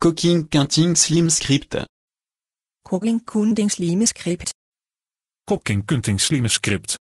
Cooking Counting Slim Script. Cooking Counting Slim Script. Cooking Counting Slim Script.